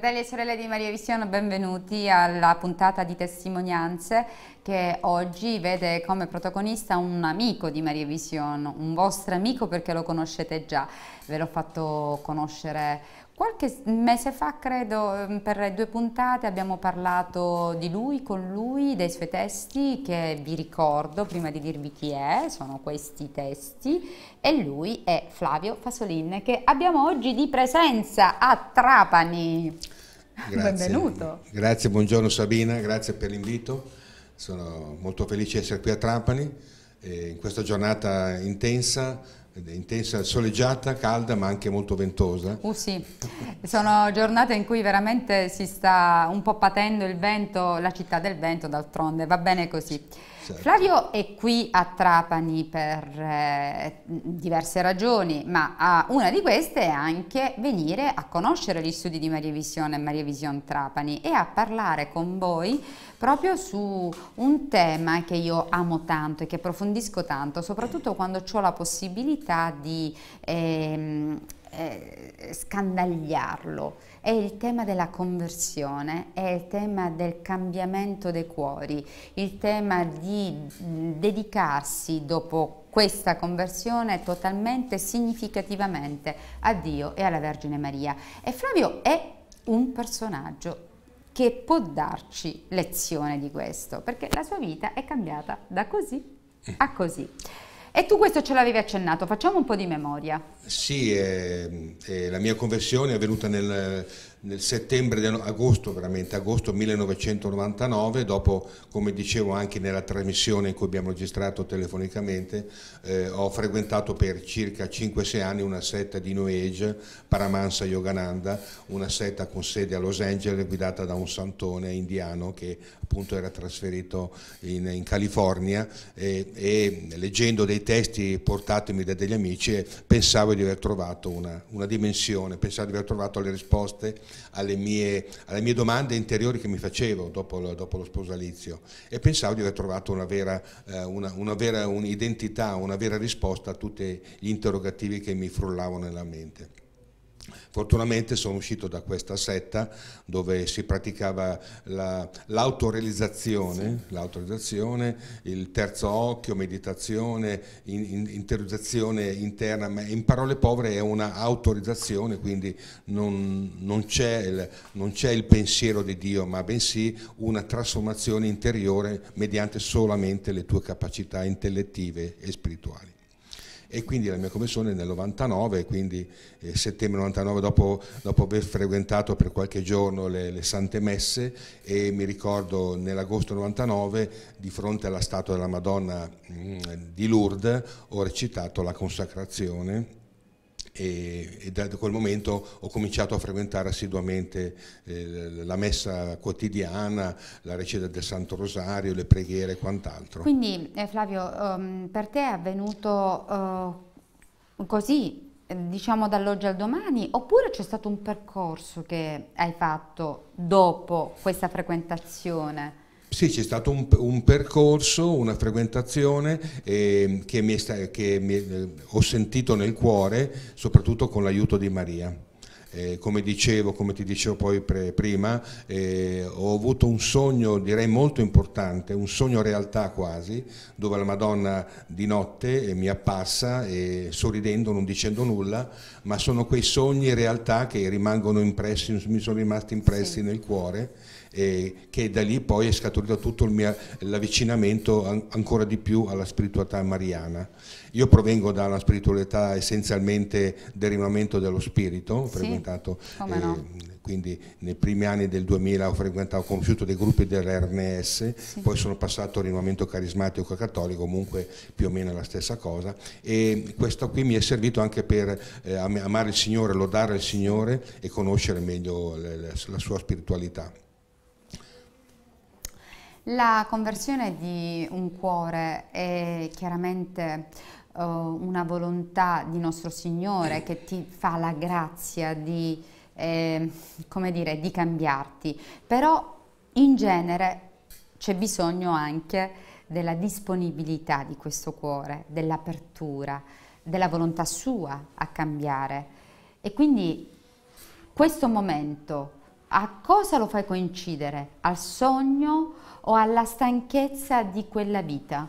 Fratelli e sorelle di Maria Vision, benvenuti alla puntata di testimonianze che oggi vede come protagonista un amico di Maria Vision, un vostro amico perché lo conoscete già, ve l'ho fatto conoscere qualche mese fa, credo, mm, per due puntate abbiamo parlato di lui, con lui, dei suoi testi che vi ricordo prima di dirvi chi è, sono questi testi e lui è Flavio Fasolin che abbiamo oggi di presenza a Trapani. Grazie. Benvenuto. Grazie, buongiorno Sabina, grazie per l'invito. Sono molto felice di essere qui a Trapani eh, in questa giornata intensa intensa, soleggiata, calda ma anche molto ventosa. Uh sì, sono giornate in cui veramente si sta un po' patendo il vento, la città del vento d'altronde, va bene così. Certo. Flavio è qui a Trapani per eh, diverse ragioni, ma uh, una di queste è anche venire a conoscere gli studi di Maria Visione e Maria Visione Trapani e a parlare con voi proprio su un tema che io amo tanto e che approfondisco tanto, soprattutto quando ho la possibilità di... Ehm, eh, scandagliarlo. È il tema della conversione, è il tema del cambiamento dei cuori, il tema di dedicarsi dopo questa conversione totalmente, significativamente a Dio e alla Vergine Maria. E Flavio è un personaggio che può darci lezione di questo, perché la sua vita è cambiata da così a così. E tu questo ce l'avevi accennato, facciamo un po' di memoria. Sì, eh, eh, la mia conversione è avvenuta nel nel settembre, agosto veramente, agosto 1999, dopo come dicevo anche nella trasmissione in cui abbiamo registrato telefonicamente, eh, ho frequentato per circa 5-6 anni una setta di New Age, Paramansa Yogananda, una setta con sede a Los Angeles guidata da un santone indiano che appunto era trasferito in, in California e, e, leggendo dei testi portatemi da degli amici pensavo di aver trovato una, una dimensione, pensavo di aver trovato le risposte alle mie, alle mie domande interiori che mi facevo dopo, lo, dopo lo sposalizio e pensavo di aver trovato una vera, eh, una, una vera un'identità, una vera risposta a tutti gli interrogativi che mi frullavano nella mente. Fortunatamente sono uscito da questa setta dove si praticava l'autorealizzazione, la, sì. il terzo occhio, meditazione, in, in, interiorizzazione interna, ma in parole povere è una autorizzazione, quindi non, non c'è il, il, pensiero di Dio, ma bensì una trasformazione interiore mediante solamente le tue capacità intellettive e spirituali e quindi la mia commissione nel 99, quindi eh, settembre 99 dopo, dopo, aver frequentato per qualche giorno le, le Sante Messe e mi ricordo nell'agosto 99 di fronte alla statua della Madonna mh, mm, di Lourdes ho recitato la consacrazione e, e da, quel momento ho cominciato a frequentare assiduamente eh, la messa quotidiana, la recita del Santo Rosario, le preghiere e quant'altro. Quindi eh, Flavio, um, per te è avvenuto uh, così diciamo dall'oggi al domani oppure c'è stato un percorso che hai fatto dopo questa frequentazione? Sì, c'è stato un, un, percorso, una frequentazione eh, che, mi è, che mi, eh, ho sentito nel cuore, soprattutto con l'aiuto di Maria. Eh, come dicevo, come ti dicevo poi pre, prima, eh, ho avuto un sogno direi molto importante, un sogno realtà quasi, dove la Madonna di notte eh, mi appassa e, sorridendo, non dicendo nulla, ma sono quei sogni realtà che rimangono impressi, mi sono rimasti impressi sì. nel cuore eh, che da lì poi è scaturito tutto l'avvicinamento an ancora di più alla spiritualità mariana. Io provengo da una spiritualità essenzialmente del rinnovamento dello spirito, sì, frequentato eh, no. Ehm, quindi nei primi anni del 2000 ho frequentato, ho conosciuto dei gruppi dell'RNS, sì. poi sono passato al rinnovamento carismatico e cattolico, comunque più o meno la stessa cosa e questo qui mi è servito anche per eh, amare il Signore, lodare il Signore e conoscere meglio la sua spiritualità. La conversione di un cuore è chiaramente uh, una volontà di nostro Signore che ti fa la grazia di, eh, come dire, di cambiarti, però in genere c'è bisogno anche della disponibilità di questo cuore, dell'apertura, della volontà sua a cambiare. E quindi questo momento a cosa lo fai coincidere? Al sogno o alla stanchezza di quella vita?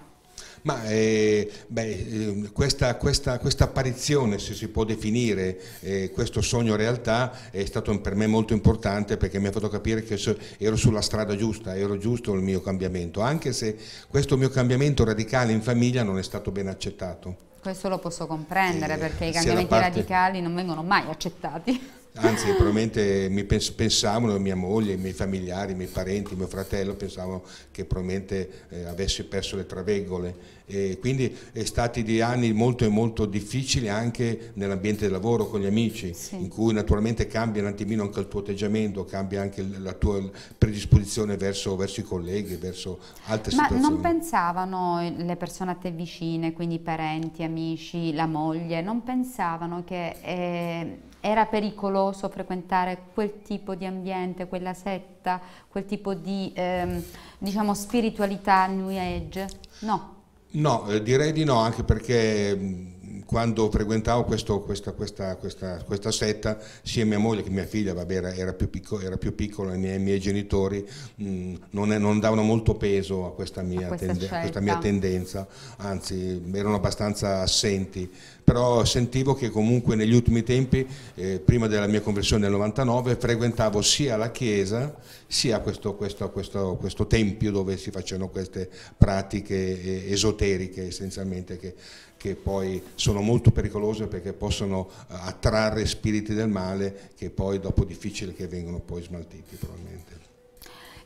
Ma eh, beh, ehm, questa, questa, questa, apparizione, se si può definire eh, questo sogno realtà, è stato per me molto importante perché mi ha fatto capire che ero sulla strada giusta, ero giusto il mio cambiamento, anche se questo mio cambiamento radicale in famiglia non è stato ben accettato. Questo lo posso comprendere eh, perché i cambiamenti parte... radicali non vengono mai accettati. Anzi, probabilmente mi pens- pensavano mia moglie, i miei familiari, i miei parenti, mio fratello, pensavano che probabilmente eh, avessi perso le traveggole E quindi è stati dei anni molto e molto difficili anche nell'ambiente del lavoro con gli amici, sì. in cui naturalmente cambia un attimino anche il tuo atteggiamento, cambia anche la tua predisposizione verso, verso i colleghi, verso altre Ma situazioni. Ma non pensavano eh, le persone a te vicine, quindi parenti, amici, la moglie, non pensavano che... Eh, era pericoloso frequentare quel tipo di ambiente, quella setta, quel tipo di ehm, diciamo spiritualità New Age? No. No, eh, direi di no, anche perché quando frequentavo questo, questa, questa, questa, questa, setta, sia mia moglie che mia figlia, vabbè, era, era, più, picco, era più, piccola, i miei, miei genitori mh, mm, non, è, non, davano molto peso a questa mia, a tende, a mia tendenza, anzi erano abbastanza assenti però sentivo che comunque negli ultimi tempi, eh, prima della mia conversione nel 99, frequentavo sia la chiesa sia questo, questo, questo, questo tempio dove si facevano queste pratiche eh, esoteriche essenzialmente che che poi sono molto pericolose perché possono eh, attrarre spiriti del male che poi dopo è difficile che vengano poi smaltiti probabilmente.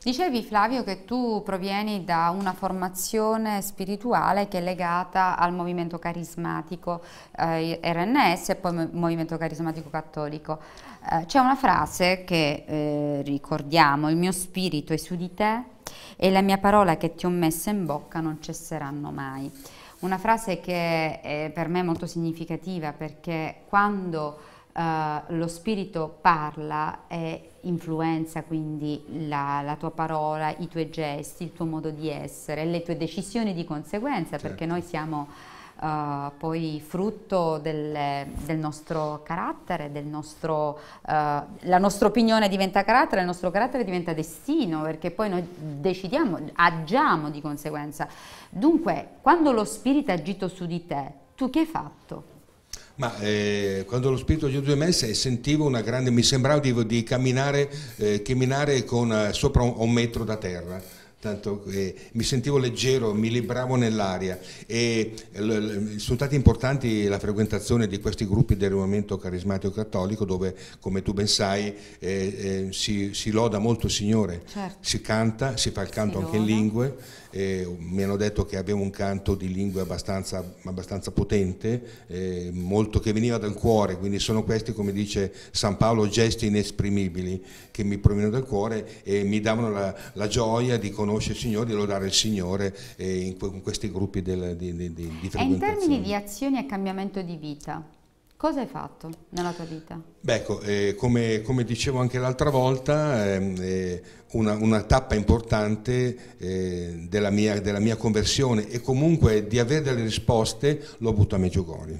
Dicevi Flavio che tu provieni da una formazione spirituale che è legata al movimento carismatico eh, RNS e poi movimento carismatico cattolico. Eh, c'è una frase che eh, ricordiamo, il mio spirito è su di te e la mia parola che ti ho messa in bocca non cesseranno mai. Una frase che è per me molto significativa perché quando eh, lo spirito parla e influenza quindi la, la, tua parola, i tuoi gesti, il tuo modo di essere, le tue decisioni di conseguenza certo. perché noi siamo uh, poi frutto delle, del nostro carattere, del nostro, uh, la nostra opinione diventa carattere, il nostro carattere diventa destino, perché poi noi decidiamo, agiamo di conseguenza. Dunque, quando lo spirito ha agito su di te, tu che hai fatto? Ma eh, quando lo spirito di Gesù in me sentivo una grande, mi sembrava di, di camminare, eh, camminare con, eh, sopra un, un metro da terra tanto eh, mi sentivo leggero, mi libravo nell'aria e sono stati importanti la frequentazione di questi gruppi del movimento carismatico cattolico dove come tu ben sai eh, eh, si, si, loda molto il Signore, certo. si canta, si fa il canto si anche loda. in lingue eh, mi hanno detto che avevo un canto di lingue abbastanza, abbastanza potente, eh, molto che veniva dal cuore, quindi sono questi, come dice San Paolo, gesti inesprimibili che mi provenivano dal cuore e mi davano la, la gioia di conoscere il Signore, di lodare il Signore eh, in, in, questi gruppi del, di, di, di, di E in termini di azioni e cambiamento di vita? Cosa hai fatto nella tua vita? Beh, ecco, eh, come, come, dicevo anche l'altra volta, ehm, eh, una, una, tappa importante eh, della, mia, della, mia, conversione e comunque di avere delle risposte l'ho avuto a Meggiugori.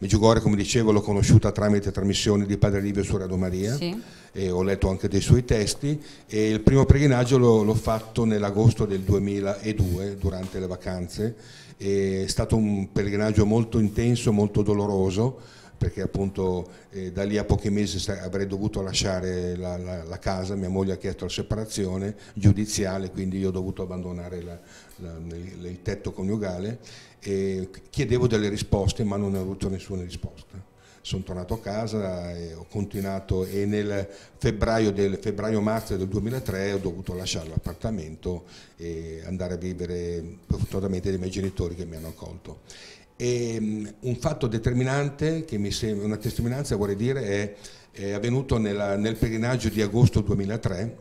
Meggiugori, come dicevo, l'ho conosciuta tramite trasmissioni di Padre Livio su Radio Maria. Sì. E ho letto anche dei suoi testi e il primo preghinaggio l'ho fatto nell'agosto del 2002 durante le vacanze. È stato un pellegrinaggio molto intenso, molto doloroso, perché appunto eh, da lì a pochi mesi avrei dovuto lasciare la, la, la, casa, mia moglie ha chiesto la separazione giudiziale, quindi io ho dovuto abbandonare la, il, il, tetto coniugale e chiedevo delle risposte ma non ho avuto nessuna risposta. Sono tornato a casa e ho continuato e nel febbraio-marzo del, febbraio del 2003 ho dovuto lasciare l'appartamento e andare a vivere fortunatamente dei miei genitori che mi hanno accolto. E ehm, un fatto determinante, che mi sembra una testimonianza vorrei dire, è, è avvenuto nella, nel pellegrinaggio di agosto 2003,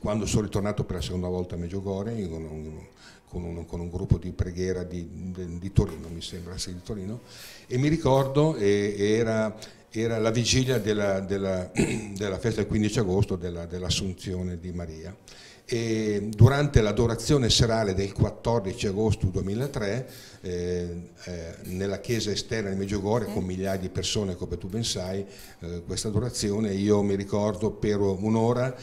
quando sono ritornato per la seconda volta a Meggiogore con un, con un, con un gruppo di preghiera di, di, Torino, mi sembra, sì, di Torino, e mi ricordo, e, era, era, la vigilia della, della, della, festa del 15 agosto della, dell'Assunzione di Maria e durante l'adorazione serale del 14 agosto 2003 eh, eh, nella chiesa esterna di Meggiogorje con migliaia di persone come tu ben sai eh, questa adorazione io mi ricordo per un'ora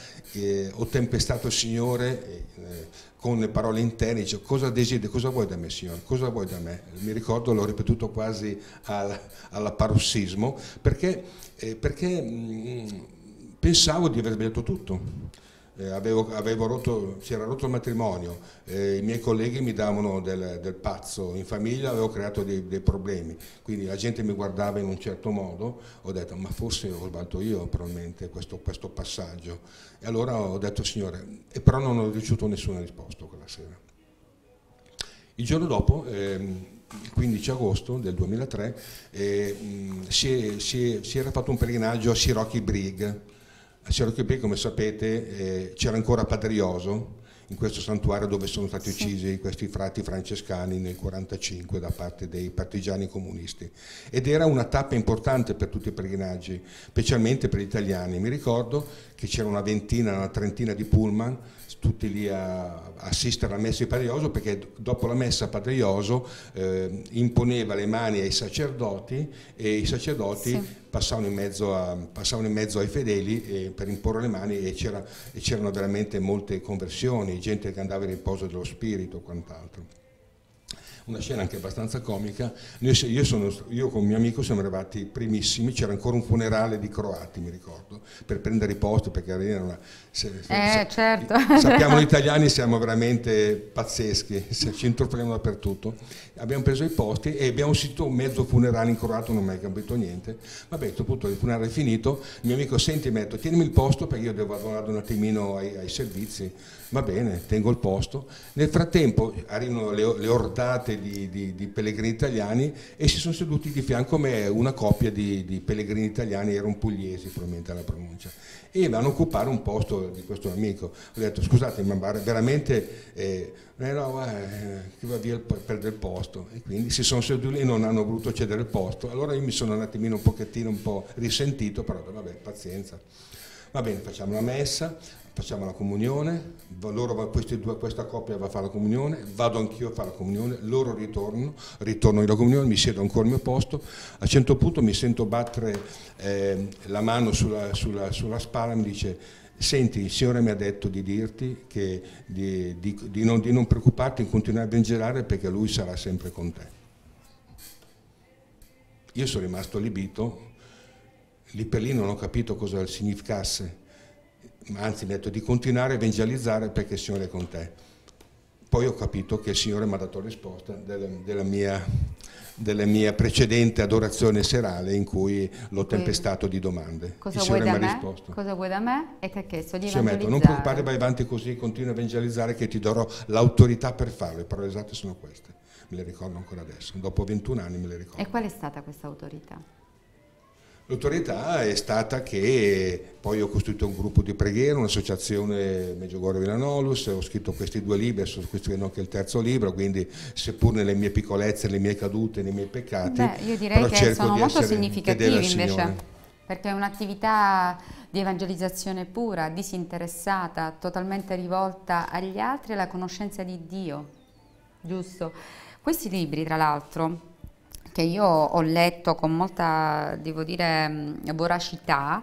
ho tempestato il Signore eh, con le parole interne dice cosa desideri, cosa vuoi da me Signore, cosa vuoi da me? Mi ricordo, l'ho ripetuto quasi al, parossismo perché, eh, perché mh, mm, pensavo di aver detto tutto eh, avevo, avevo rotto, si era rotto il matrimonio, eh, i miei colleghi mi davano del, del pazzo, in famiglia avevo creato dei, dei, problemi, quindi la gente mi guardava in un certo modo, ho detto ma forse ho sbagliato io probabilmente questo, questo, passaggio e allora ho detto signore, e però non ho ricevuto nessuna risposta quella sera. Il giorno dopo, ehm, il 15 agosto del 2003, eh, mh, si, è, si, è, si era fatto un pellegrinaggio a Sirocchi Brig, a Sierra Chiopi, come sapete, eh, c'era ancora Padrioso, in questo santuario dove sono stati uccisi questi frati francescani nel 1945 da parte dei partigiani comunisti. Ed era una tappa importante per tutti i pellegrinaggi, specialmente per gli italiani. Mi ricordo che c'era una ventina, una trentina di pullman, tutti lì a assistere alla messa di Padre Ioso perché dopo la messa Padre Ioso eh, imponeva le mani ai sacerdoti e i sacerdoti sì. passavano, in a, passavano, in mezzo ai fedeli eh, per imporre le mani e, c'erano veramente molte conversioni, gente che andava in riposo dello spirito e quant'altro una scena anche abbastanza comica, io, sono, io con un mio amico siamo arrivati primissimi, c'era ancora un funerale di croati, mi ricordo, per prendere i posti, perché era una... Se, eh, sa, certo. Sappiamo gli italiani siamo veramente pazzeschi, ci intruppiamo dappertutto, abbiamo preso i posti e abbiamo sentito un mezzo funerale incoronato, non ho mai capito niente. Vabbè, a questo punto il funerale è finito, il mio amico senti metto, tienimi il posto perché io devo lavorare un attimino ai, ai, servizi, va bene, tengo il posto. Nel frattempo arrivano le, le ordate di, di, di, pellegrini italiani e si sono seduti di fianco a me una coppia di, di pellegrini italiani, erano pugliesi probabilmente alla pronuncia, e vanno a occupare un posto di questo amico. Ho detto scusate, ma veramente... Eh, eh, no, eh, che va via il, perde il posto posto e quindi si sono seduti lì e non hanno voluto cedere il posto. Allora io mi sono un attimino un pochettino un po' risentito, però vabbè, pazienza. Va bene, facciamo la messa, facciamo la comunione, loro, due, questa coppia va a fare la comunione, vado anch'io a fare la comunione, loro ritorno, ritorno alla comunione, mi siedo ancora al mio posto, a un certo punto mi sento battere eh, la mano sulla, sulla, sulla spalla e mi dice senti il Signore mi ha detto di dirti che, di, di, di, non, di non preoccuparti in continuare a vengerare perché Lui sarà sempre con te. Io sono rimasto allibito, lì per lì non ho capito cosa significasse, ma anzi mi ha detto di continuare a evangelizzare perché il Signore è con te. Poi ho capito che il Signore mi ha dato la risposta della, della mia della mia precedente adorazione serale in cui l'ho tempestato di domande. Cosa vuoi da me? Risposto. Cosa vuoi da me? E che ha chiesto di evangelizzare. non preoccupare, vai avanti così, continua a evangelizzare che ti darò l'autorità per farlo. Le parole esatte sono queste. Me le ricordo ancora adesso. Dopo 21 anni me le ricordo. E qual è stata questa autorità? L'autorità è stata che poi ho costruito un gruppo di preghiera, un'associazione Meggiogorgo Villanolus, ho scritto questi due libri, sto scrivendo anche il terzo libro, quindi seppur nelle mie piccolezze, le mie cadute, nei miei peccati, Beh, io direi che sono molto significativi invece, perché è un'attività di evangelizzazione pura, disinteressata, totalmente rivolta agli altri e alla conoscenza di Dio, giusto? Questi libri, tra l'altro, che io ho letto con molta, devo dire, voracità,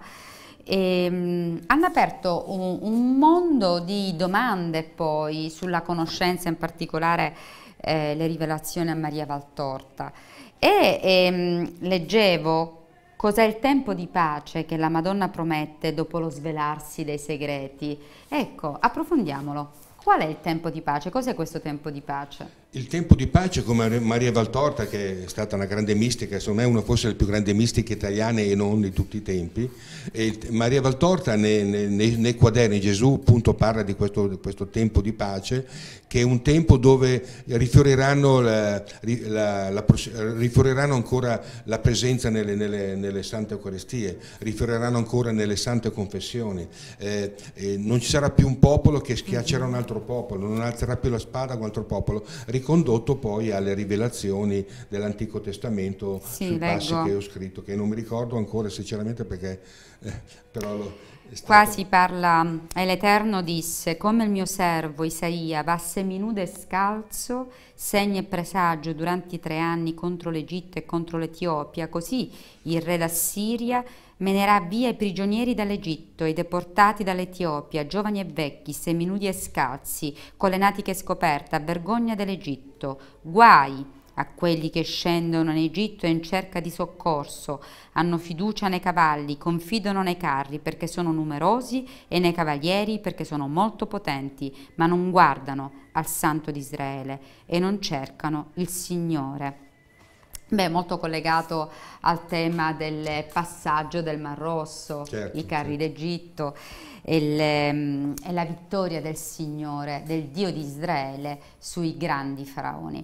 e, mh, hanno aperto un, un, mondo di domande poi sulla conoscenza, in particolare eh, le rivelazioni a Maria Valtorta. E, e mh, leggevo Cos'è il tempo di pace che la Madonna promette dopo lo svelarsi dei segreti? Ecco, approfondiamolo. Qual è il tempo di pace? Cos'è questo tempo di pace? Il tempo di pace, come Maria Valtorta, che è stata una grande mistica, secondo me una forse delle più grandi mistiche italiane e non di tutti i tempi, e Maria Valtorta nei, nei, nei quaderni Gesù appunto parla di questo, di questo, tempo di pace, che è un tempo dove rifioriranno, la, la, la, rifioriranno ancora la presenza nelle, nelle, nelle, sante Eucaristie, rifioriranno ancora nelle sante confessioni, eh, eh, non ci sarà più un popolo che schiaccerà un altro popolo, non alzerà più la spada con un altro popolo ricondotto poi alle rivelazioni dell'Antico Testamento sì, sui leggo. passi che ho scritto, che non mi ricordo ancora sinceramente perché eh, però... Stato... Qua si parla, e l'Eterno disse, come il mio servo Isaia va seminudo e scalzo, segno e presagio durante i tre anni contro l'Egitto e contro l'Etiopia, così il re d'Assiria Menerà via i prigionieri dall'Egitto, i deportati dall'Etiopia, giovani e vecchi, seminudi e scalzi, con le natiche scoperte, a vergogna dell'Egitto. Guai a quelli che scendono in Egitto in cerca di soccorso, hanno fiducia nei cavalli, confidano nei carri perché sono numerosi e nei cavalieri perché sono molto potenti, ma non guardano al Santo di Israele e non cercano il Signore. Beh, molto collegato al tema del passaggio del Mar Rosso, certo, i carri certo. d'Egitto ehm, e, la vittoria del Signore, del Dio di Israele sui grandi faraoni.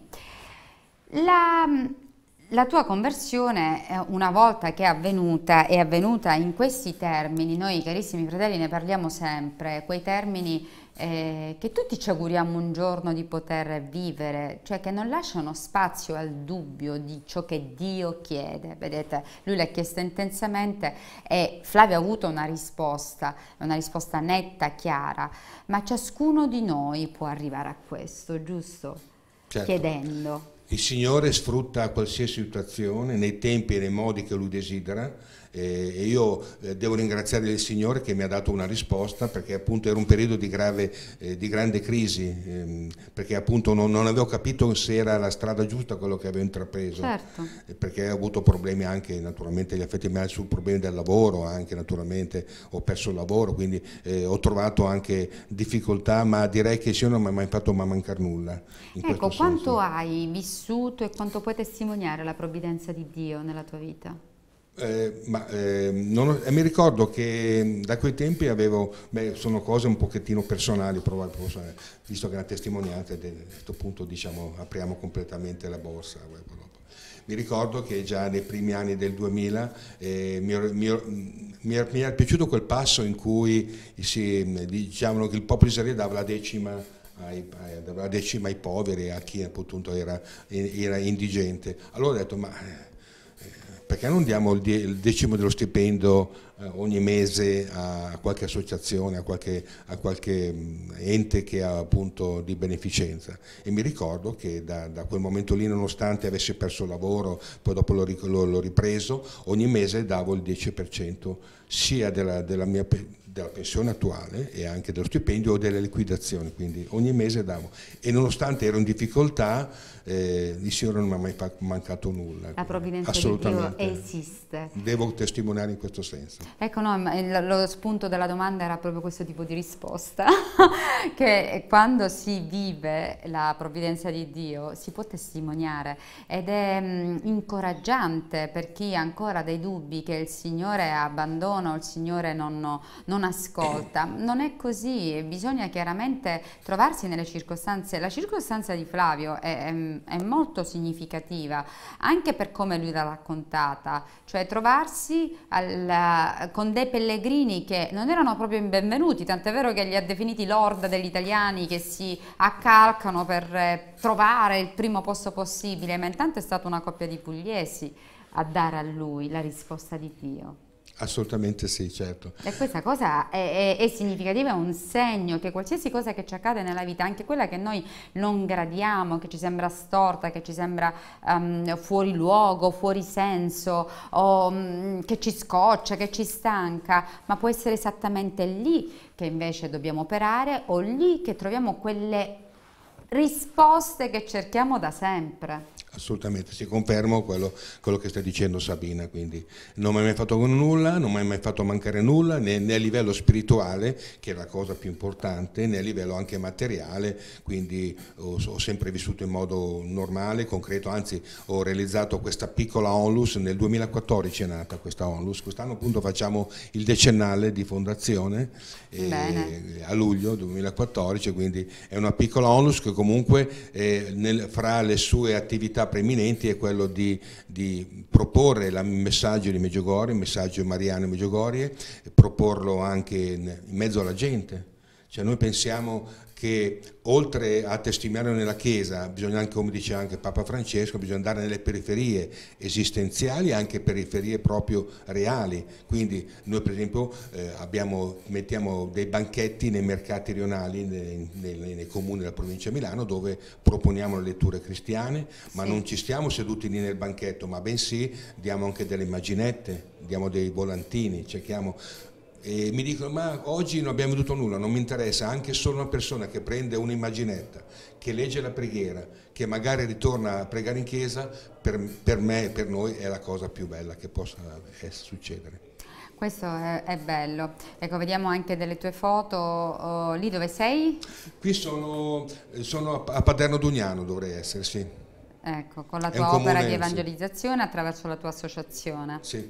La, la tua conversione, eh, una volta che è avvenuta, è avvenuta in questi termini, noi carissimi fratelli ne parliamo sempre, quei termini eh, che tutti ci auguriamo un giorno di poter vivere, cioè che non lasciano spazio al dubbio di ciò che Dio chiede. Vedete, lui l'ha chiesto intensamente e Flavio ha avuto una risposta, una risposta netta, chiara, ma ciascuno di noi può arrivare a questo, giusto? Certo. Chiedendo. Il Signore sfrutta qualsiasi situazione nei tempi e nei modi che Lui desidera e io eh, devo ringraziare il Signore che mi ha dato una risposta perché appunto era un periodo di, grave, eh, di grande crisi, ehm, perché appunto non, non, avevo capito se era la strada giusta quello che avevo intrapreso, certo. Eh, perché ho avuto problemi anche naturalmente gli affetti medici sul problema del lavoro, anche naturalmente ho perso il lavoro, quindi eh, ho trovato anche difficoltà, ma direi che il Signore non mi ha mai fatto mai mancare nulla. Ecco, quanto hai vissuto e quanto puoi testimoniare la provvidenza di Dio nella tua vita? Eh, ma, eh, non, eh, mi ricordo che mm, da quei tempi avevo, beh, sono cose un pochettino personali, probabilmente, eh, eh, visto che è una testimonianza, a questo punto diciamo, apriamo completamente la borsa. Mi ricordo che già nei primi anni del 2000 eh, mi, mi, mm, mi, era, mi, era, piaciuto quel passo in cui si, mm, diciamo, che il popolo di israele dava la decima ai, dava la decima ai poveri, a chi appunto era, era indigente. Allora ho detto, ma perché non diamo il, decimo dello stipendio eh, ogni mese a qualche associazione, a qualche, a qualche, mm, ente che ha appunto di beneficenza e mi ricordo che da, da quel momento lì nonostante avessi perso il lavoro, poi dopo l'ho, ripreso, ogni mese davo il 10% sia della, della mia della pensione attuale e anche dello stipendio o delle liquidazioni, quindi ogni mese davo. E nonostante ero in difficoltà, eh, il Signore non mi ha mai mancato nulla. La provvidenza esiste. Devo testimoniare in questo senso. Ecco, no, lo spunto della domanda era proprio questo tipo di risposta, che quando si vive la provvidenza di Dio si può testimoniare ed è mh, incoraggiante per chi ha ancora dei dubbi che il Signore abbandona o il Signore non, non ascolta. Non è così, bisogna chiaramente trovarsi nelle circostanze. La circostanza di Flavio è, è, è molto significativa, anche per come lui l'ha raccontata, cioè trovarsi alla con dei pellegrini che non erano proprio benvenuti, tant'è vero che li ha definiti lord degli italiani che si accalcano per eh, trovare il primo posto possibile, ma intanto è stata una coppia di pugliesi a dare a lui la risposta di Dio. Assolutamente sì, certo. E questa cosa è, è, è, significativa, è un segno che qualsiasi cosa che ci accade nella vita, anche quella che noi non gradiamo, che ci sembra storta, che ci sembra um, fuori luogo, fuori senso, o, um, che ci scoccia, che ci stanca, ma può essere esattamente lì che invece dobbiamo operare o lì che troviamo quelle risposte che cerchiamo da sempre. Assolutamente, si confermo quello, quello, che sta dicendo Sabina, quindi non mi hai mai fatto nulla, non mi hai mai fatto mancare nulla, né, né, a livello spirituale, che è la cosa più importante, né a livello anche materiale, quindi ho, ho sempre vissuto in modo normale, concreto, anzi ho realizzato questa piccola onlus, nel 2014 è nata questa onlus, quest'anno appunto facciamo il decennale di fondazione eh, a luglio 2014, quindi è una piccola onlus che comunque eh, nel, fra le sue attività responsabilità preminenti è quello di, di proporre il messaggio di Meggiogorie, il messaggio mariano di Meggiugorie, e proporlo anche in, in mezzo alla gente. Cioè noi pensiamo che oltre a testimoniare nella Chiesa, bisogna anche, come dice anche Papa Francesco, bisogna andare nelle periferie esistenziali e anche periferie proprio reali. Quindi noi per esempio eh, abbiamo, mettiamo dei banchetti nei mercati rionali, nei, nei, nei, comuni della provincia di Milano, dove proponiamo le letture cristiane, ma sì. non ci stiamo seduti lì nel banchetto, ma bensì diamo anche delle immaginette, diamo dei volantini, cerchiamo e mi dicono ma oggi non abbiamo veduto nulla, non mi interessa, anche solo una persona che prende un'immaginetta, che legge la preghiera, che magari ritorna a pregare in chiesa, per, per me e per noi è la cosa più bella che possa eh, succedere. Questo è, è bello. Ecco, vediamo anche delle tue foto. Oh, lì dove sei? Qui sono, sono a Paderno Dugnano, dovrei essere, sì. Ecco, con la tua opera comune, di evangelizzazione sì. attraverso la tua associazione. Sì.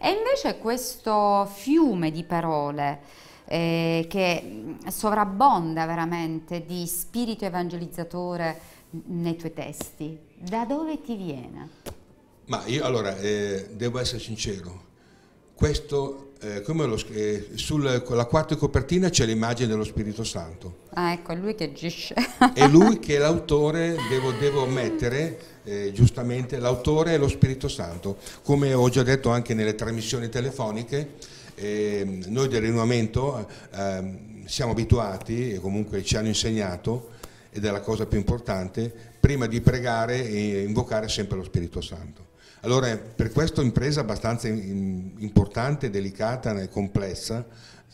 E invece questo fiume di parole eh, che sovrabbonda veramente di spirito evangelizzatore nei tuoi testi, da dove ti viene? Ma io allora eh, devo essere sincero, questo eh, lo, eh, sulla quarta copertina c'è l'immagine dello Spirito Santo. Ah, ecco, è lui che agisce. è lui che è l'autore, devo, devo ammettere, eh, giustamente, l'autore è lo Spirito Santo. Come ho già detto anche nelle trasmissioni telefoniche, ehm, noi del rinnovamento eh, ehm, siamo abituati, e comunque ci hanno insegnato, ed è la cosa più importante, prima di pregare e invocare sempre lo Spirito Santo. Allora, per questa impresa abbastanza importante, delicata e complessa,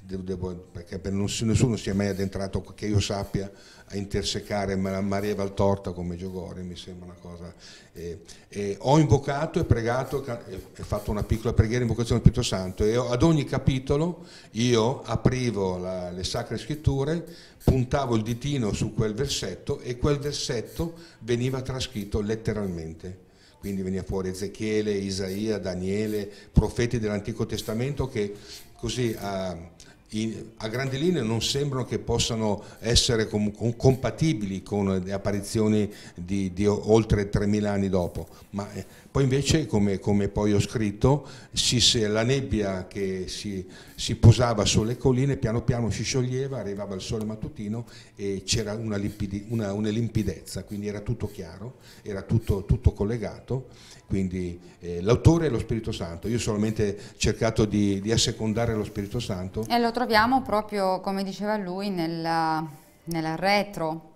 devo, perché per nessuno si è mai addentrato, che io sappia, a intersecare Maria Valtorta come Giogori, mi sembra una cosa. E, eh, e ho invocato e pregato, ho fatto una piccola preghiera in vocazione al Pietro Santo e ad ogni capitolo io aprivo la, le sacre scritture, puntavo il ditino su quel versetto e quel versetto veniva trascritto letteralmente quindi veniva fuori Ezechiele, Isaia, Daniele, profeti dell'Antico Testamento che così a ah, a grandi linee non sembrano che possano essere com, com, compatibili con le apparizioni di, di oltre 3.000 anni dopo, ma eh, poi invece, come, come, poi ho scritto, si, se, la nebbia che si, si, posava sulle colline piano piano si scioglieva, arrivava il sole mattutino e c'era una, una, una, limpidezza, quindi era tutto chiaro, era tutto, tutto collegato, quindi eh, l'autore è lo Spirito Santo, io solamente ho cercato di, di assecondare lo Spirito Santo. E lo troviamo troviamo proprio, come diceva lui, nel, nella retro.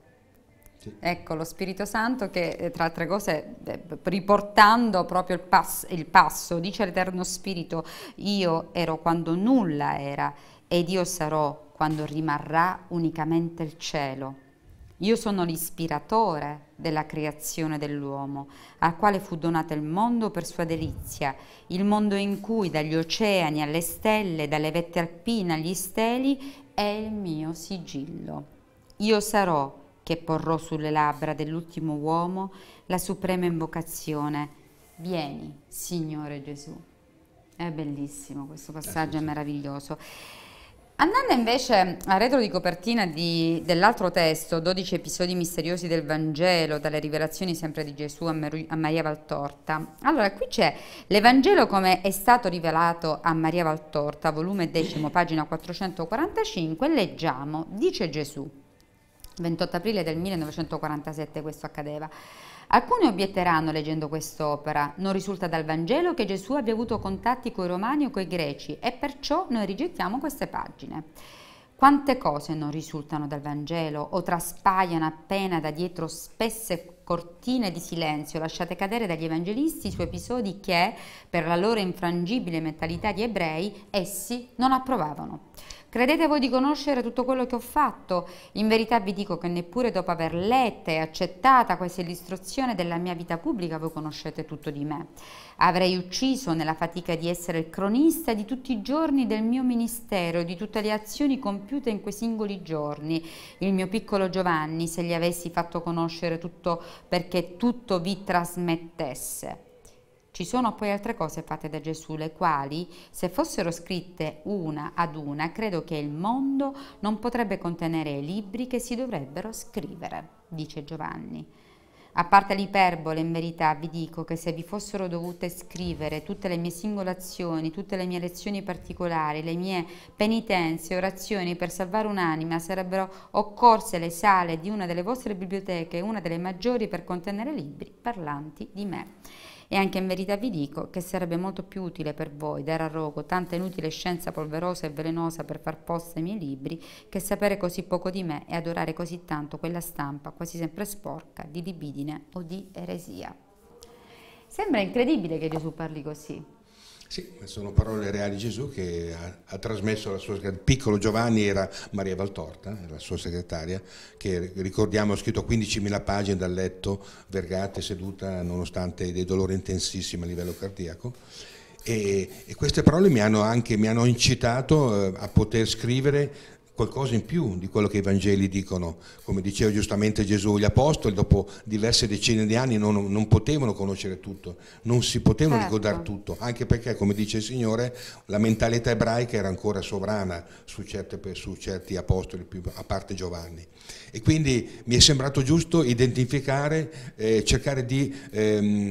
Sì. Ecco, lo Spirito Santo che eh, tra altre cose, eh, riportando proprio il, pas il passo, dice l'Eterno Spirito, io ero quando nulla era ed io sarò quando rimarrà unicamente il cielo. Io sono l'ispiratore della creazione dell'uomo, al quale fu donato il mondo per sua delizia, il mondo in cui dagli oceani alle stelle, dalle vette alpine agli steli, è il mio sigillo. Io sarò che porrò sulle labbra dell'ultimo uomo la suprema invocazione. Vieni, Signore Gesù. È bellissimo questo eh, passaggio, è meraviglioso. Andando invece a retro di copertina dell'altro testo, 12 episodi misteriosi del Vangelo, dalle rivelazioni sempre di Gesù a, Mer- a Maria Valtorta. Allora, qui c'è l'Evangelo come è stato rivelato a Maria Valtorta, volume decimo, pagina 445, leggiamo, dice Gesù, 28 aprile del 1947 questo accadeva. Alcuni obietteranno leggendo quest'opera, non risulta dal Vangelo che Gesù abbia avuto contatti coi romani o coi greci e perciò noi rigettiamo queste pagine. Quante cose non risultano dal Vangelo o traspaiono appena da dietro spesse cortine di silenzio lasciate cadere dagli evangelisti su episodi che, per la loro infrangibile mentalità di ebrei, essi non approvavano. Credete voi di conoscere tutto quello che ho fatto? In verità vi dico che neppure dopo aver letta e accettata quasi l'istruzione della mia vita pubblica voi conoscete tutto di me. Avrei ucciso nella fatica di essere il cronista di tutti i giorni del mio ministero, di tutte le azioni compiute in quei singoli giorni, il mio piccolo Giovanni, se gli avessi fatto conoscere tutto perché tutto vi trasmettesse. Ci sono poi altre cose fatte da Gesù, le quali, se fossero scritte una ad una, credo che il mondo non potrebbe contenere i libri che si dovrebbero scrivere, dice Giovanni. A parte l'iperbole, in verità vi dico che se vi fossero dovute scrivere tutte le mie singolazioni, tutte le mie lezioni particolari, le mie penitenze, orazioni per salvare un'anima, sarebbero occorse le sale di una delle vostre biblioteche, una delle maggiori per contenere libri parlanti di me. E anche in verità vi dico che sarebbe molto più utile per voi dare a rogo tanta inutile scienza polverosa e velenosa per far posta ai miei libri che sapere così poco di me e adorare così tanto quella stampa quasi sempre sporca di libidine o di eresia. Sembra incredibile che Gesù parli così, sì, sono parole reali di Gesù che ha, ha trasmesso alla sua segretaria. Piccolo Giovanni era Maria Valtorta, eh, la sua segretaria, che ricordiamo ha scritto 15.000 pagine dal letto, vergata e seduta nonostante dei dolori intensissimi a livello cardiaco. E, e queste parole mi hanno anche mi hanno incitato eh, a poter scrivere qualcosa in più di quello che i Vangeli dicono. Come diceva giustamente Gesù, gli Apostoli dopo diverse decine di anni non, non potevano conoscere tutto, non si potevano certo. ricordare tutto, anche perché, come dice il Signore, la mentalità ebraica era ancora sovrana su, certe, su certi Apostoli, a parte Giovanni. E quindi mi è sembrato giusto identificare, eh, cercare di ehm,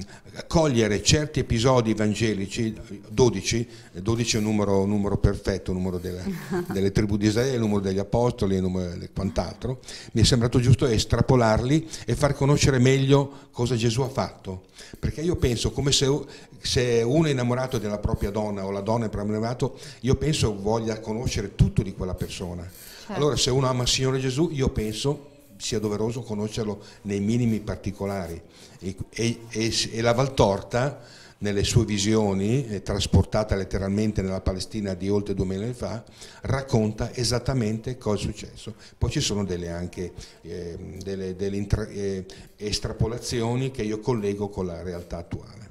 cogliere certi episodi evangelici, 12, 12 eh, è un numero, un numero perfetto, il numero delle, delle, tribù di Israele, il numero degli apostoli e quant'altro, mi è sembrato giusto estrapolarli e far conoscere meglio cosa Gesù ha fatto. Perché io penso come se, se uno è innamorato della propria donna o la donna è innamorata, io penso voglia conoscere tutto di quella persona Certo. Allora se uno ama il Signore Gesù io penso sia doveroso conoscerlo nei minimi particolari e, e, e, e la Valtorta nelle sue visioni, trasportata letteralmente nella Palestina di oltre 2000 anni fa, racconta esattamente cosa è successo. Poi ci sono delle anche eh, delle, delle intra, eh, estrapolazioni che io collego con la realtà attuale.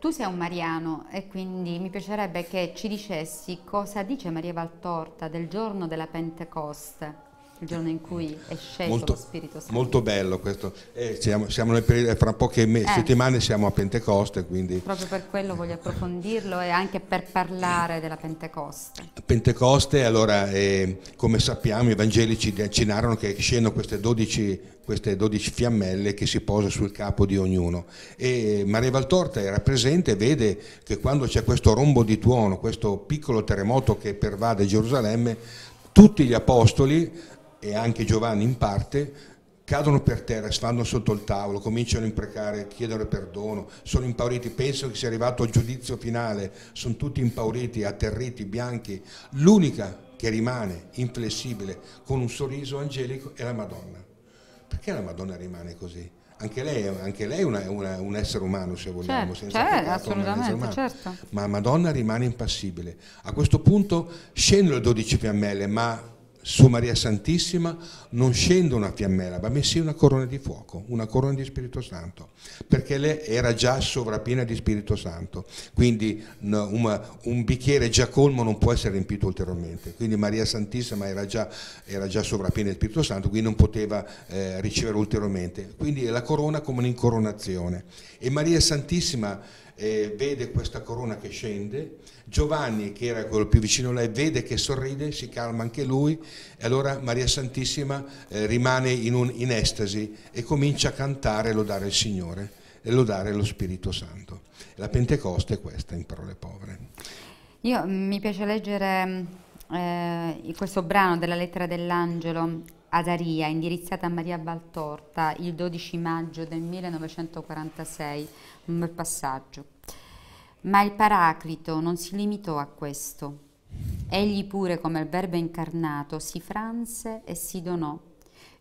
Tu sei un mariano e quindi mi piacerebbe che ci dicessi cosa dice Maria Valtorta del giorno della Pentecoste il giorno in cui è sceso lo Spirito Santo. Molto bello questo, eh, siamo, siamo, nel periodo, fra poche eh. settimane siamo a Pentecoste, quindi... Proprio per quello voglio approfondirlo e anche per parlare della Pentecoste. Pentecoste, allora, eh, come sappiamo i Vangeli ci narrano che scendono queste 12, queste 12 fiammelle che si posano sul capo di ognuno. E Maria Valtorta era presente e vede che quando c'è questo rombo di tuono, questo piccolo terremoto che pervade Gerusalemme, tutti gli apostoli e anche Giovanni in parte cadono per terra, sfanno sotto il tavolo, cominciano a imprecare, a chiedere perdono, sono impauriti, penso che sia arrivato al giudizio finale, sono tutti impauriti, atterriti, bianchi. L'unica che rimane inflessibile con un sorriso angelico è la Madonna. Perché la Madonna rimane così? Anche lei, anche lei una, una, un essere umano, se vogliamo, certo, senza certo, assolutamente, certo. Ma Madonna rimane impassibile. A questo punto scendono le 12 fiammelle, ma su Maria Santissima non scende una fiammella, ma bensì una corona di fuoco, una corona di Spirito Santo, perché lei era già sovrappiena di Spirito Santo, quindi un, un bicchiere già colmo non può essere riempito ulteriormente, quindi Maria Santissima era già, era già sovrapiena di Spirito Santo, quindi non poteva eh, ricevere ulteriormente, quindi la corona come un'incoronazione. E Maria Santissima eh, vede questa corona che scende, Giovanni che era quello più vicino a lei vede che sorride, si calma anche lui e allora Maria Santissima eh, rimane in, un, in estasi e comincia a cantare e lodare il Signore e lodare lo Spirito Santo. La Pentecoste è questa in parole povere. Io mm, mi piace leggere mm, eh, questo brano della lettera dell'angelo Adaria, indirizzata a Maria Baltorta il 12 maggio del 1946, un bel passaggio. Ma il Paraclito non si limitò a questo. Egli pure, come il Verbo incarnato, si franse e si donò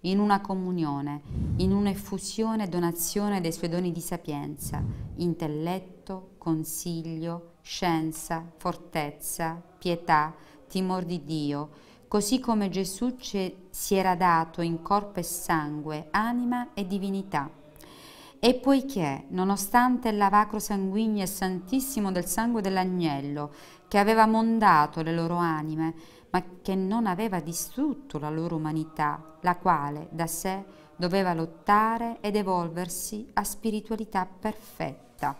in una comunione, in un'effusione e donazione dei suoi doni di sapienza, intelletto, consiglio, scienza, fortezza, pietà, timor di Dio, così come Gesù si era dato in corpo e sangue, anima e divinità. E poiché, nonostante il lavacro sanguigno e santissimo del sangue dell'agnello, che aveva mondato le loro anime, ma che non aveva distrutto la loro umanità, la quale da sé doveva lottare ed evolversi a spiritualità perfetta.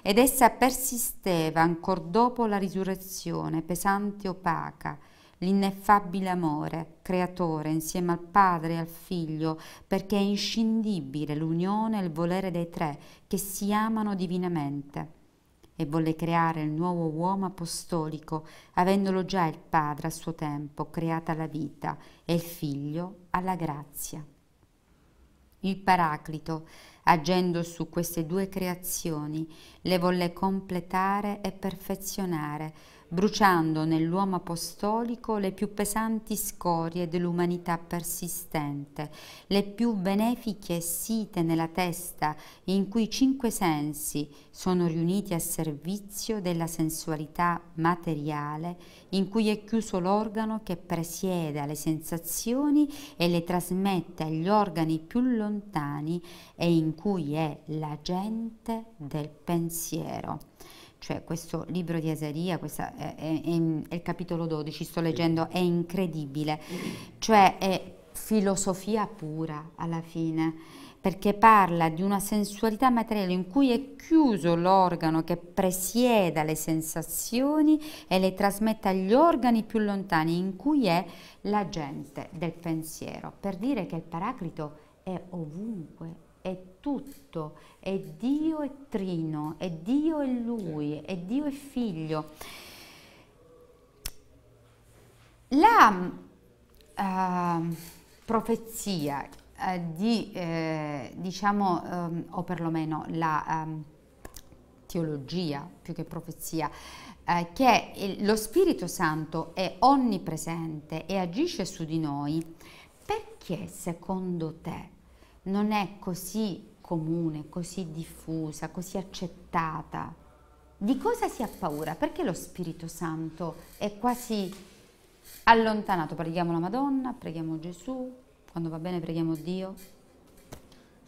Ed essa persisteva ancor dopo la risurrezione, pesante e opaca, l'ineffabile amore, creatore insieme al Padre e al Figlio, perché è inscindibile l'unione e il volere dei tre che si amano divinamente. E volle creare il nuovo uomo apostolico, avendolo già il Padre a suo tempo creata alla vita e il Figlio alla grazia. Il Paraclito, agendo su queste due creazioni, le volle completare e perfezionare, bruciando nell'uomo apostolico le più pesanti scorie dell'umanità persistente, le più benefiche site nella testa in cui i cinque sensi sono riuniti a servizio della sensualità materiale in cui è chiuso l'organo che presiede alle sensazioni e le trasmette agli organi più lontani e in cui è la gente del pensiero cioè questo libro di Esaria, è, è, è, il capitolo 12, sto leggendo, è incredibile, cioè è filosofia pura alla fine, perché parla di una sensualità materiale in cui è chiuso l'organo che presieda le sensazioni e le trasmette agli organi più lontani, in cui è l'agente del pensiero, per dire che il Paraclito è ovunque, è tutto, è Dio è Trino, è Dio è Lui, è Dio è Figlio. La uh, profezia uh, di, eh, diciamo, um, o perlomeno la um, teologia più che profezia, eh, che lo Spirito Santo è onnipresente e agisce su di noi, perché secondo te non è così comune, così diffusa, così accettata? Di cosa si ha paura? Perché lo Spirito Santo è quasi allontanato? Preghiamo la Madonna, preghiamo Gesù, quando va bene preghiamo Dio,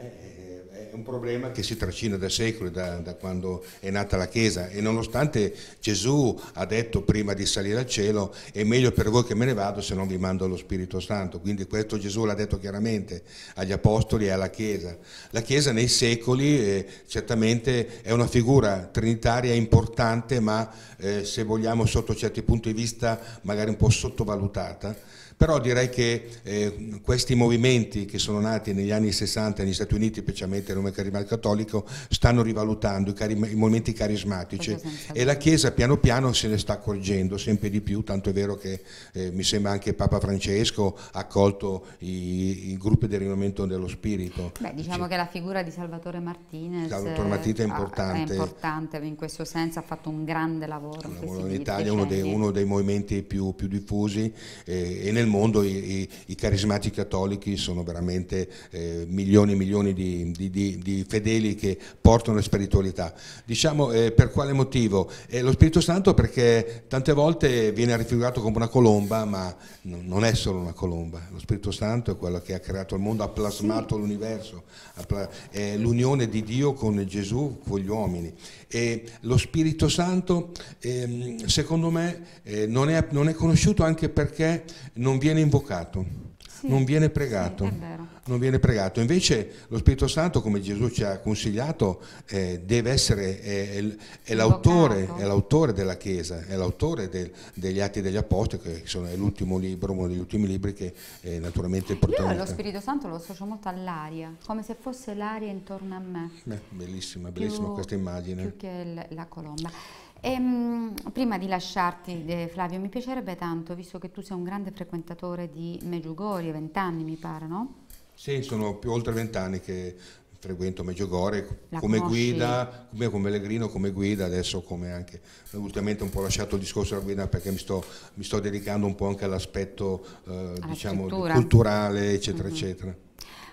eh, è un problema che si trascina da secoli, da, da, quando è nata la Chiesa e nonostante Gesù ha detto prima di salire al cielo è meglio per voi che me ne vado se non vi mando lo Spirito Santo, quindi questo Gesù l'ha detto chiaramente agli Apostoli e alla Chiesa. La Chiesa nei secoli eh, certamente è una figura trinitaria importante ma eh, se vogliamo sotto certi punti di vista magari un po' sottovalutata però direi che eh, questi movimenti che sono nati negli anni 60 negli Stati Uniti, specialmente nel nome carismatico cattolico, stanno rivalutando i, cari- i movimenti carismatici e la Chiesa piano piano se ne sta accorgendo sempre di più, tanto è vero che eh, mi sembra anche Papa Francesco ha accolto i, i gruppi del rinnovamento dello spirito. Beh, diciamo cioè, che la figura di Salvatore Martinez, Salvatore Martinez è, ah, importante. è importante, in questo senso ha fatto un grande lavoro. Un lavoro in Italia, è cioè, uno dei, movimenti più, più diffusi eh, e nel mondo i, i, i carismatici cattolici sono veramente eh, milioni e milioni di, di, di, di, fedeli che portano la spiritualità. Diciamo eh, per quale motivo? Eh, lo Spirito Santo perché tante volte viene raffigurato come una colomba, ma non è solo una colomba, lo Spirito Santo è quello che ha creato il mondo, ha plasmato sì. l'universo, è l'unione di Dio con Gesù, con gli uomini e lo Spirito Santo, ehm, secondo me, eh, non, è, non è conosciuto anche perché non viene invocato sì, non viene pregato. Sì, non viene pregato. Invece lo Spirito Santo, come Gesù ci ha consigliato, eh, deve essere, è, è, l'autore, è, l'autore, della Chiesa, è l'autore del, degli Atti degli Apostoli, che sono, è l'ultimo libro, uno degli ultimi libri che eh, naturalmente protagonista. Io lo Spirito Santo lo associo molto all'aria, come se fosse l'aria intorno a me. Beh, bellissima, bellissima più, questa immagine. Più che la colomba. Ehm, prima di lasciarti, eh, Flavio, mi piacerebbe tanto, visto che tu sei un grande frequentatore di Meggiugorie, vent'anni mi pare, no? Sì, sono più oltre vent'anni che frequento Meggiogore come conosci? guida, come, come pellegrino, come guida, adesso come anche ultimamente un po' lasciato il discorso della guida perché mi sto, mi sto dedicando un po' anche all'aspetto eh, diciamo, culturale, eccetera, mm -hmm. eccetera.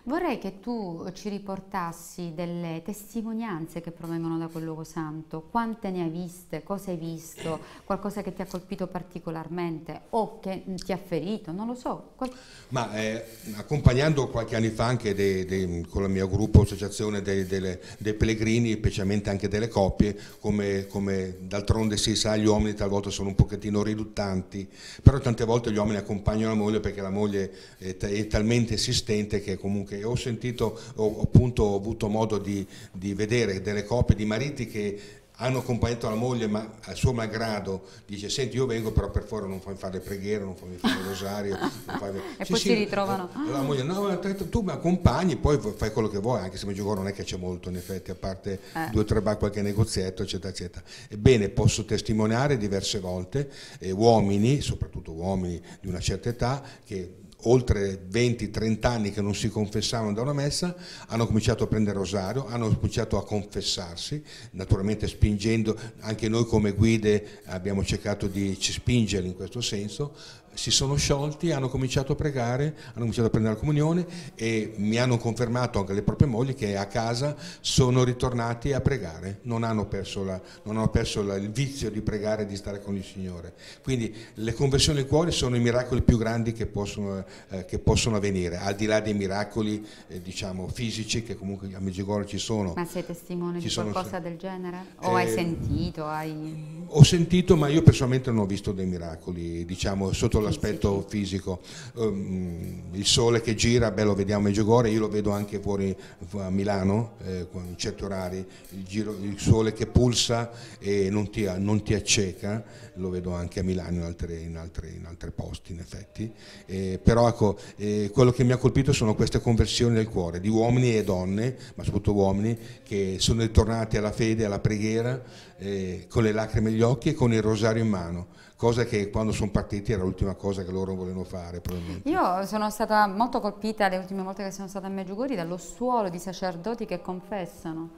Vorrei che tu ci riportassi delle testimonianze che provengono da quel luogo santo. Quante ne hai viste? Cosa hai visto? Qualcosa che ti ha colpito particolarmente o che ti ha ferito? Non lo so. Qual Ma eh, accompagnando qualche anno fa anche de, de, con il mio gruppo, associazione dei de, pellegrini, specialmente anche delle coppie, come, come d'altronde si sa, gli uomini talvolta sono un pochettino riduttanti, però tante volte gli uomini accompagnano la moglie perché la moglie è, è talmente esistente che comunque che ho sentito, ho, appunto, ho avuto modo di, di vedere delle coppie di mariti che hanno accompagnato la moglie ma al suo malgrado dice senti io vengo però per favore non fammi fare le preghiere non fammi fare il rosario fare... e sì, poi sì, si ritrovano eh, la moglie no tu mi accompagni poi fai quello che vuoi anche se Meggiugorno non è che c'è molto in effetti a parte eh. due o tre bar qualche negozietto eccetera eccetera ebbene posso testimoniare diverse volte eh, uomini soprattutto uomini di una certa età che oltre 20-30 anni che non si confessavano da una messa, hanno cominciato a prendere rosario, hanno cominciato a confessarsi, naturalmente spingendo, anche noi come guide abbiamo cercato di spingere in questo senso, si sono sciolti, hanno cominciato a pregare, hanno cominciato a prendere la comunione e mi hanno confermato anche le proprie mogli che a casa sono ritornati a pregare, non hanno perso, la, non hanno perso la, il vizio di pregare e di stare con il Signore. Quindi le conversioni del cuore sono i miracoli più grandi che possono, eh, che possono avvenire, al di là dei miracoli eh, diciamo, fisici che comunque a Meggiogorje ci sono. Ma sei testimone ci di qualcosa del genere? O eh, hai sentito? Hai... Ho sentito, ma io personalmente non ho visto dei miracoli, diciamo, sotto la l'aspetto fisico. Um, il sole che gira, beh, lo vediamo in Meggiugorje, io lo vedo anche fuori a Milano, eh, in certi orari, il, giro, il, sole che pulsa e non ti, non ti, acceca, lo vedo anche a Milano in altri in altre, in altre posti in effetti. Eh, però ecco, eh, quello che mi ha colpito sono queste conversioni del cuore di uomini e donne, ma soprattutto uomini, che sono ritornati alla fede, alla preghiera, eh, con le lacrime agli occhi e con il rosario in mano cosa che quando sono partiti era l'ultima cosa che loro volevano fare. Io sono stata molto colpita le ultime volte che sono stata a Meggiugori dallo suolo di sacerdoti che confessano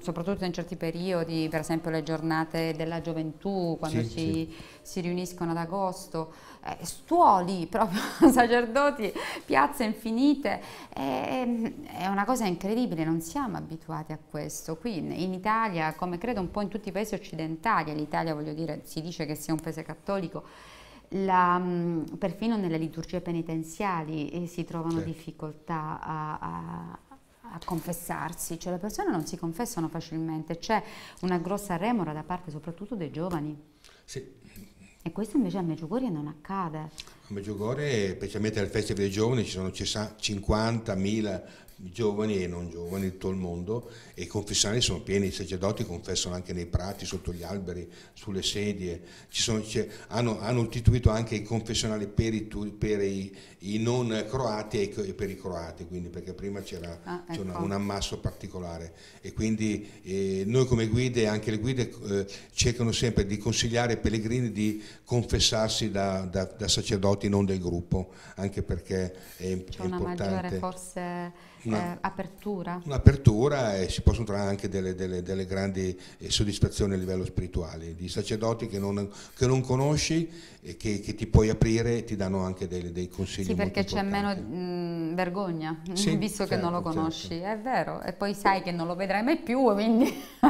soprattutto in certi periodi, per esempio le giornate della gioventù, quando sì, ci, sì. si riuniscono ad agosto, eh, stuoli proprio, sacerdoti, piazze infinite, eh, è una cosa incredibile, non siamo abituati a questo. Qui in Italia, come credo un po' in tutti i paesi occidentali, l'Italia voglio dire, si dice che sia un paese cattolico, la, mm, perfino nelle liturgie penitenziali eh, si trovano sì. difficoltà a a confessarsi, cioè le persone non si confessano facilmente, c'è una grossa remora da parte soprattutto dei giovani. Sì. E questo invece a Meggiugorie non accade. A Meggiugorie, specialmente al Festival dei Giovani, ci sono 50.000 giovani e non giovani di tutto il mondo e i confessionali sono pieni, i sacerdoti confessano anche nei prati, sotto gli alberi, sulle sedie, sono, hanno, hanno, istituito anche i confessionali per i, per i, i non croati e, e per i croati, quindi perché prima c'era ah, ecco. un, un ammasso particolare e quindi eh, noi come guide anche le guide eh, cercano sempre di consigliare ai pellegrini di confessarsi da, da, da sacerdoti non del gruppo, anche perché è, C'è è importante. Maggiore, forse una, eh, apertura. Un'apertura e si possono trovare anche delle, delle, delle, grandi eh, soddisfazioni a livello spirituale, di sacerdoti che non, che non conosci e che, che, ti puoi aprire e ti danno anche dei, dei consigli. Sì, perché c'è meno mh, mm, vergogna, mm, sì, visto certo, che non lo certo, conosci, certo. è vero, e poi sai che non lo vedrai mai più, quindi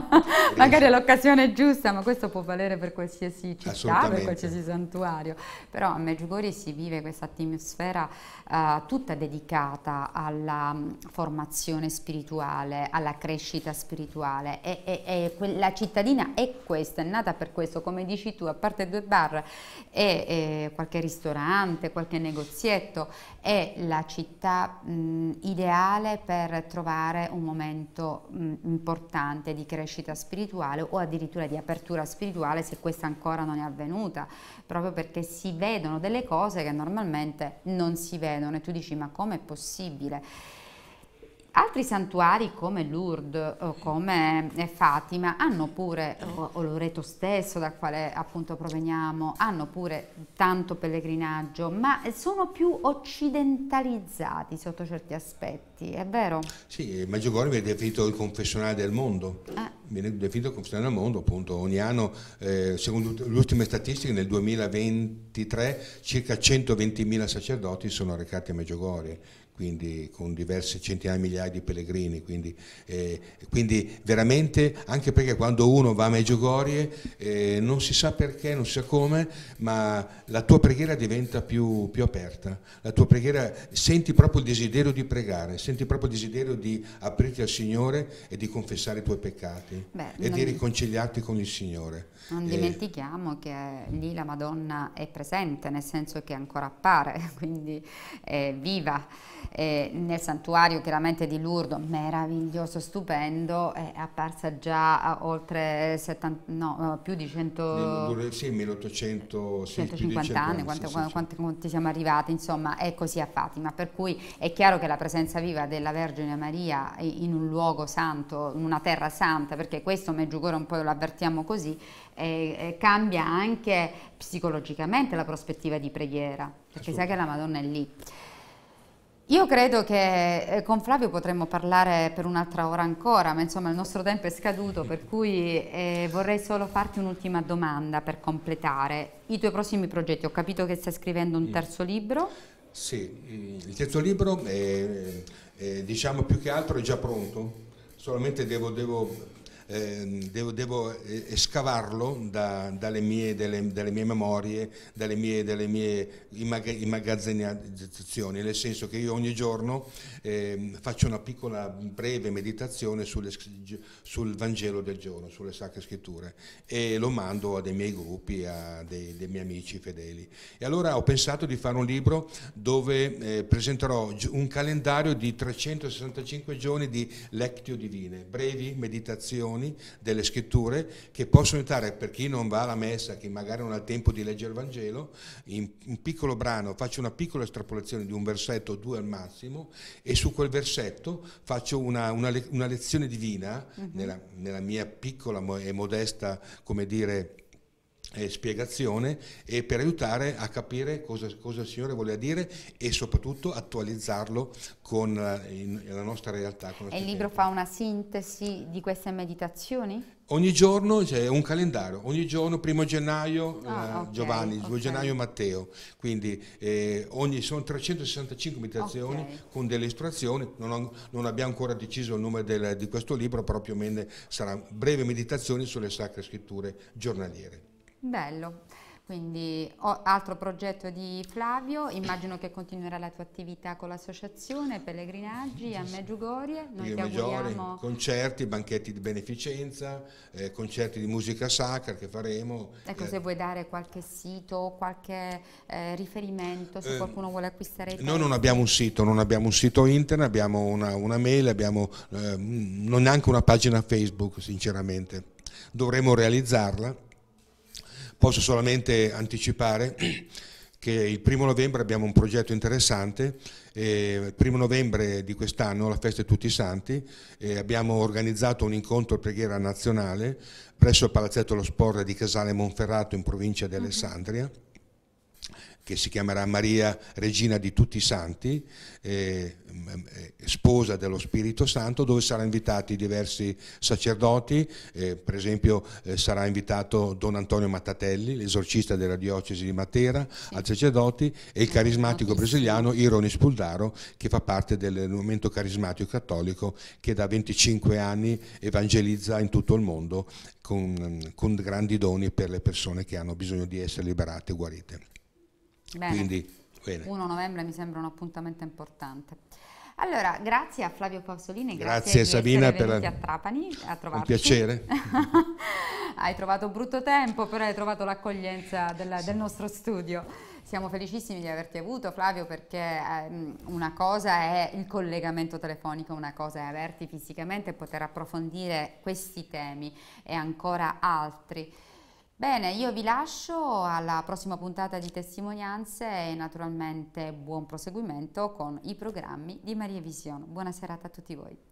magari è l'occasione giusta, ma questo può valere per qualsiasi città, per qualsiasi santuario. Però a Meggiugori si vive questa atmosfera uh, tutta dedicata alla formazione spirituale, alla crescita spirituale e, e, e que- cittadina è questa, è nata per questo, come dici tu, a parte due bar e, e qualche ristorante, qualche negozietto, è la città mh, ideale per trovare un momento mh, importante di crescita spirituale o addirittura di apertura spirituale se questa ancora non è avvenuta, proprio perché si vedono delle cose che normalmente non si vedono e tu dici ma com'è possibile? Altri santuari come Lourdes o come eh, Fatima hanno pure, o Loreto stesso dal quale appunto proveniamo, hanno pure tanto pellegrinaggio, ma sono più occidentalizzati sotto certi aspetti, è vero? Sì, Maggiogorgo viene definito il confessionale del mondo, eh. viene definito il confessionale del mondo appunto, ogni anno, eh, secondo le ultime statistiche nel 2023 circa 120.000 sacerdoti sono recati a Meggiugorie, quindi con diverse centinaia di migliaia di pellegrini, quindi, eh, quindi, veramente anche perché quando uno va a Megiogorie eh, non si sa perché, non si sa come, ma la tua preghiera diventa più, più, aperta, la tua preghiera, senti proprio il desiderio di pregare, senti proprio il desiderio di aprirti al Signore e di confessare i tuoi peccati Beh, e di riconciliarti con il Signore. Non eh, dimentichiamo che lì la Madonna è presente, nel senso che ancora appare, quindi è viva eh, nel santuario chiaramente di Lourdes, meraviglioso, stupendo, è apparsa già oltre 70, no, eh, più di 100... Sì, 1800, 150 sì, anni, quanti, sì, quanti, quanti siamo arrivati, insomma, è così a Fatima, per cui è chiaro che la presenza viva della Vergine Maria in un luogo santo, in una terra santa, perché questo Meggiugorje un po' lo avvertiamo così, eh, cambia anche psicologicamente la prospettiva di preghiera, perché sai che la Madonna è lì. Io credo che eh, con Flavio potremmo parlare per un'altra ora ancora, ma insomma il nostro tempo è scaduto, per cui eh, vorrei solo farti un'ultima domanda per completare. I tuoi prossimi progetti, ho capito che stai scrivendo un terzo libro. Sì, il terzo libro è, è diciamo più che altro è già pronto, solamente devo, devo Ehm, devo, devo eh, scavarlo da, dalle, mie, delle, dalle, mie, memorie, dalle mie, dalle mie immagazzinazzazioni, nel senso che io ogni giorno eh, faccio una piccola breve meditazione sulle, sul Vangelo del giorno, sulle Sacre Scritture e lo mando a dei miei gruppi, a dei, dei miei amici fedeli. E allora ho pensato di fare un libro dove eh, presenterò un calendario di 365 giorni di lectio divine, brevi meditazioni cantoni, delle scritture che possono aiutare per chi non va alla messa, che magari non ha tempo di leggere il Vangelo, in un piccolo brano faccio una piccola estrapolazione di un versetto o due al massimo e su quel versetto faccio una, una, una lezione divina uh mhm. -huh. nella, nella, mia piccola e modesta, come dire, eh, spiegazione e per aiutare a capire cosa, cosa, il Signore voleva dire e soprattutto attualizzarlo con la, eh, in, la nostra realtà. e il libro fa una sintesi di queste meditazioni? Ogni giorno c'è un calendario, ogni giorno, primo gennaio ah, eh, okay, Giovanni, okay. 2 gennaio Matteo, quindi eh, ogni, sono 365 meditazioni okay. con delle istruzioni, non, ho, non, abbiamo ancora deciso il nome del, di questo libro, però più o meno saranno breve meditazioni sulle sacre scritture giornaliere. Bello. Quindi altro progetto di Flavio, immagino che continuerà la tua attività con l'associazione, pellegrinaggi a Meggiugorie, noi ti auguriamo... concerti, banchetti di beneficenza, eh, concerti di musica sacra che faremo. Ecco, eh, se vuoi dare qualche sito, qualche eh, riferimento, se eh, qualcuno vuole acquistare... Noi non abbiamo un sito, non abbiamo un sito internet, abbiamo una, una mail, abbiamo eh, non neanche una pagina Facebook sinceramente, dovremo realizzarla Posso solamente anticipare che il primo novembre abbiamo un progetto interessante, eh, il primo novembre di quest'anno, la festa di tutti i santi, eh, abbiamo organizzato un incontro preghiera nazionale presso il Palazzetto dello Sport di Casale Monferrato in provincia di mhm. Alessandria che si chiamerà Maria Regina di tutti i Santi, mm, eh, sposa dello Spirito Santo, dove saranno invitati diversi sacerdoti, eh, per esempio eh, sarà invitato Don Antonio Mattatelli, l'esorcista della diocesi di Matera, sì. al sacerdoti e il carismatico brasiliano Ironi Spuldaro, che fa parte del movimento carismatico cattolico che da 25 anni evangelizza in tutto il mondo con, mm, con grandi doni per le persone che hanno bisogno di essere liberate e guarite. Bene. Quindi, bene. 1 novembre mi sembra un appuntamento importante. Allora, grazie a Flavio Pausolini, grazie, grazie Sabina per la... a Trapani a trovarci. Un piacere. hai trovato brutto tempo, però hai trovato l'accoglienza del, sì. del, nostro studio. Siamo felicissimi di averti avuto Flavio perché ehm, una cosa è il collegamento telefonico, una cosa è averti fisicamente e poter approfondire questi temi e ancora altri. Bene, io vi lascio alla prossima puntata di testimonianze e naturalmente buon proseguimento con i programmi di Maria Vision. Buona serata a tutti voi.